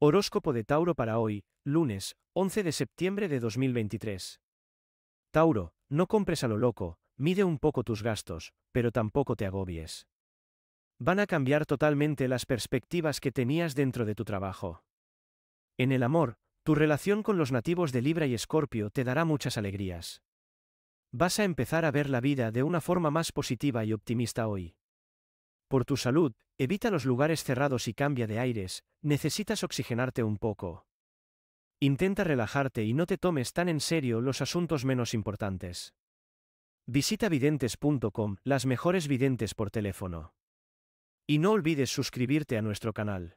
Horóscopo de Tauro para hoy, lunes, 11 de septiembre de 2023. Tauro, no compres a lo loco, mide un poco tus gastos, pero tampoco te agobies. Van a cambiar totalmente las perspectivas que tenías dentro de tu trabajo. En el amor, tu relación con los nativos de Libra y Escorpio te dará muchas alegrías. Vas a empezar a ver la vida de una forma más positiva y optimista hoy. Por tu salud, evita los lugares cerrados y cambia de aires, necesitas oxigenarte un poco. Intenta relajarte y no te tomes tan en serio los asuntos menos importantes. Visita videntes.com, las mejores videntes por teléfono. Y no olvides suscribirte a nuestro canal.